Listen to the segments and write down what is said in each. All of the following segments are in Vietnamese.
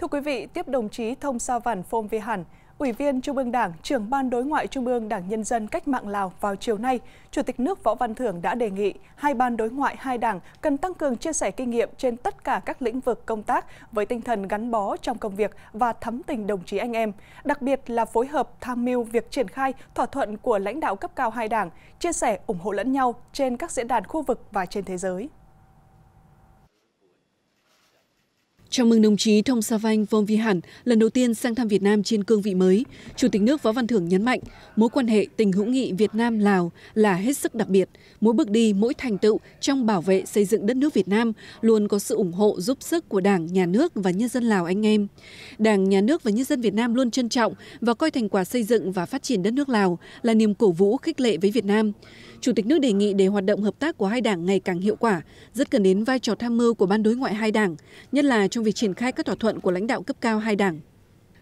Thưa quý vị, tiếp đồng chí Thông Sa Văn Phong Vi Hẳn, Ủy viên Trung ương Đảng, trưởng Ban Đối ngoại Trung ương Đảng Nhân dân Cách mạng Lào vào chiều nay, Chủ tịch nước Võ Văn Thưởng đã đề nghị hai ban đối ngoại hai đảng cần tăng cường chia sẻ kinh nghiệm trên tất cả các lĩnh vực công tác với tinh thần gắn bó trong công việc và thắm tình đồng chí anh em, đặc biệt là phối hợp tham mưu việc triển khai thỏa thuận của lãnh đạo cấp cao hai đảng, chia sẻ ủng hộ lẫn nhau trên các diễn đàn khu vực và trên thế giới. Chào mừng đồng chí Thông Sa Vanh Vong Vi Hẳn lần đầu tiên sang thăm Việt Nam trên cương vị mới. Chủ tịch nước Võ Văn Thưởng nhấn mạnh, mối quan hệ tình hữu nghị Việt Nam-Lào là hết sức đặc biệt. Mỗi bước đi, mỗi thành tựu trong bảo vệ xây dựng đất nước Việt Nam luôn có sự ủng hộ giúp sức của Đảng, Nhà nước và nhân dân Lào anh em. Đảng, Nhà nước và nhân dân Việt Nam luôn trân trọng và coi thành quả xây dựng và phát triển đất nước Lào là niềm cổ vũ khích lệ với Việt Nam. Chủ tịch nước đề nghị để hoạt động hợp tác của hai đảng ngày càng hiệu quả, rất cần đến vai trò tham mưu của ban đối ngoại hai đảng, nhất là trong trong việc triển khai các thỏa thuận của lãnh đạo cấp cao hai đảng.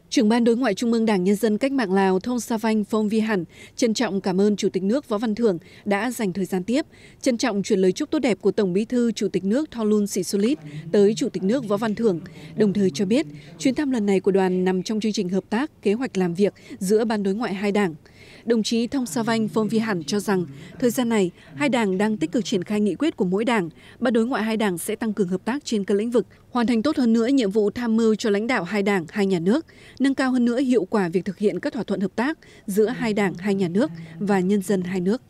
Trưởng ban đối ngoại Trung ương Đảng Nhân dân Cách mạng Lào Thông Sa Vanh Phong Vi Hẳn trân trọng cảm ơn Chủ tịch nước Võ Văn Thưởng đã dành thời gian tiếp, trân trọng chuyển lời chúc tốt đẹp của Tổng bí thư Chủ tịch nước Thonglun Sisulit tới Chủ tịch nước Võ Văn Thưởng, đồng thời cho biết chuyến thăm lần này của đoàn nằm trong chương trình hợp tác kế hoạch làm việc giữa ban đối ngoại hai đảng – Đồng chí Thông Sa Vanh Phong Vi Hẳn cho rằng, thời gian này, hai đảng đang tích cực triển khai nghị quyết của mỗi đảng. Ba đối ngoại hai đảng sẽ tăng cường hợp tác trên các lĩnh vực, hoàn thành tốt hơn nữa nhiệm vụ tham mưu cho lãnh đạo hai đảng, hai nhà nước, nâng cao hơn nữa hiệu quả việc thực hiện các thỏa thuận hợp tác giữa hai đảng, hai nhà nước và nhân dân hai nước.